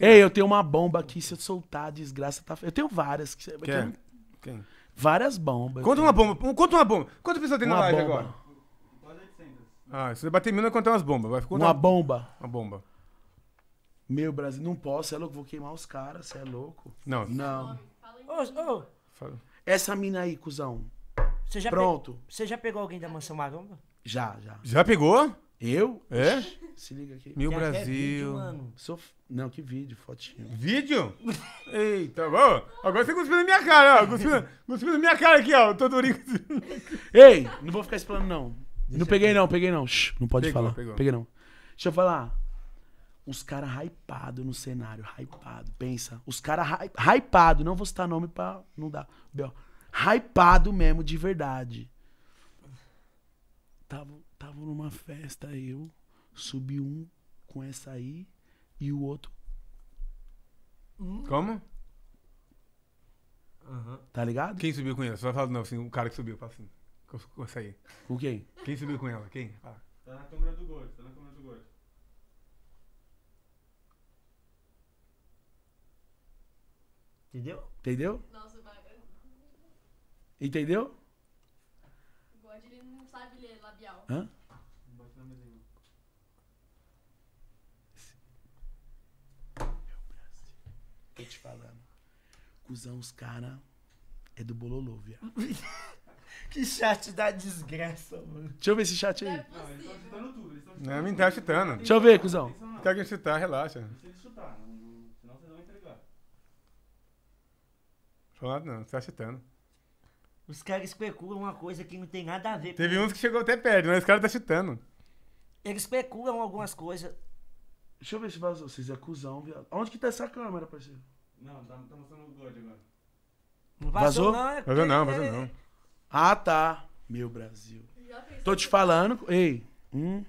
Ei, eu tenho uma bomba aqui, se eu soltar, a desgraça tá. Eu tenho várias. Que... Quem? Quem? Várias bombas. Conta uma bomba. Conta uma bomba. Quantas pessoas tem na live bomba. agora? Ah, se você bater mil, vai contar umas bombas. Vai contar uma, uma bomba. Uma bomba. Meu Brasil, não posso, é louco, vou queimar os caras, você é louco. Não. Não. Ô, ô. Essa mina aí, cuzão. Você já Pronto. Você já pegou alguém da mansão maromba? Já, já. Já pegou? Eu? É? Se liga aqui. Meu Brasil. vídeo, mano. Sou... Não, que vídeo, fotinho. Vídeo? Eita, bom. Agora você cuspiu na minha cara, ó. Cuspiu, cuspiu na minha cara aqui, ó. Tô durinho. Ei, não vou ficar explicando, não. não peguei, não, peguei, não. Shhh, não pode Pegou, falar. pegou. Peguei, não. Deixa eu falar. Os caras hypados no cenário, hypado. Pensa. Os caras hy hypado. Não vou citar nome pra. Não dá. Bel. Hypado mesmo, de verdade. Tava tava numa festa, eu subi um com essa aí e o outro. Hum? Como? Uhum. Tá ligado? Quem subiu com ela? Você vai falar não assim, o cara que subiu, fala assim. Com essa aí. Com quem? Quem subiu com ela? Quem? Ah. Tá na câmera do gordo, tá na câmera do gordo. Entendeu? Entendeu? Nossa, Entendeu? bode ele não sabe ler labial. Hã? Não é Tô te falando. Cusão, os cara é do Bololô, viado. que chat da desgraça, mano. Deixa eu ver esse chat aí. Não, é eles estão chutando tudo. Eles tão chutando não, não tá chutando. Deixa eu ver, cuzão. Quer que chutar, relaxa. Deixa eles chutar, senão vocês vão entregar. Falando não, você tá chutando. Os caras especulam uma coisa que não tem nada a ver. Teve com... uns que chegou até perto, mas né? os caras tá chutando. Eles especulam algumas coisas. Deixa eu ver se vazou. Vocês acusam, é viado. Onde que tá essa câmera, parceiro? Não, tá, tá mostrando o God agora. vazou? Vazou não, é... vazou não. Vazou não. Ah, tá. Meu Brasil. Tô te falando. Ei. Hum.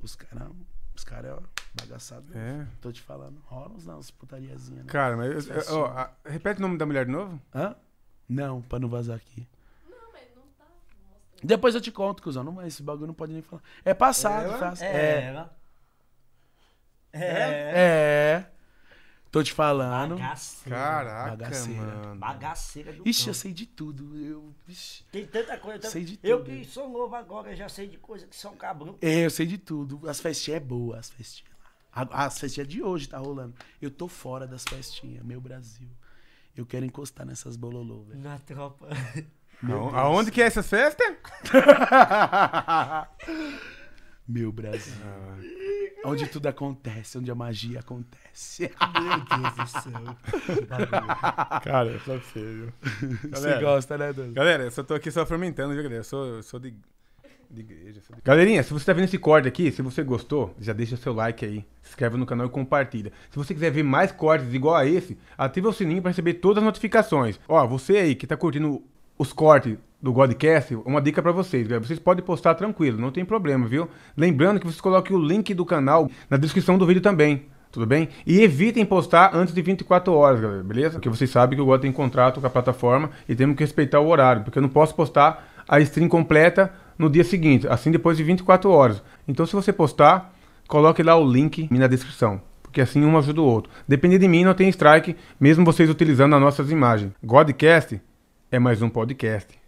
Os caras. Os caras, é, ó, bagaçado. É. Tô te falando. Rola uns não, putariazinhas. Né? Cara, mas. Eu, eu, ó, repete o nome da mulher de novo? Hã? Não, pra não vazar aqui. Não, mas não tá Depois eu te conto, cuzão. Mas esse bagulho não pode nem falar. É passado, tá? É. É. É. Tô te falando. Bagaceira. Caraca, Bagaceira. mano. Bagaceira do Ixi, eu sei de tudo. Eu, Ixi. Tem tanta coisa. Eu sei de eu tudo. Eu que sou novo agora, já sei de coisa que são cabrão. É, eu sei de tudo. As festinhas é boas. as festinhas. As festinhas de hoje tá rolando. Eu tô fora das festinhas, meu Brasil. Eu quero encostar nessas bololô, velho. Na tropa. Não. Aonde que é essas festas? Meu Brasil. Ah. onde tudo acontece, onde a magia acontece. Meu Deus do céu. Cara, eu só feio. Galera, Você gosta, né, Dudu? Galera, eu só tô aqui só fermentando, viu, galera? Eu sou, eu sou de de igreja. De... Galerinha, se você tá vendo esse corte aqui, se você gostou, já deixa seu like aí, se inscreve no canal e compartilha. Se você quiser ver mais cortes igual a esse, ativa o sininho para receber todas as notificações. Ó, você aí que tá curtindo os cortes do Godcast, uma dica para vocês, galera. Vocês podem postar tranquilo, não tem problema, viu? Lembrando que vocês coloquem o link do canal na descrição do vídeo também. Tudo bem? E evitem postar antes de 24 horas, galera, beleza? Porque vocês sabem que o God tem contrato com a plataforma e temos que respeitar o horário, porque eu não posso postar a stream completa no dia seguinte, assim depois de 24 horas. Então, se você postar, coloque lá o link na descrição, porque assim um ajuda o outro. Depender de mim, não tem strike, mesmo vocês utilizando as nossas imagens. Godcast é mais um podcast.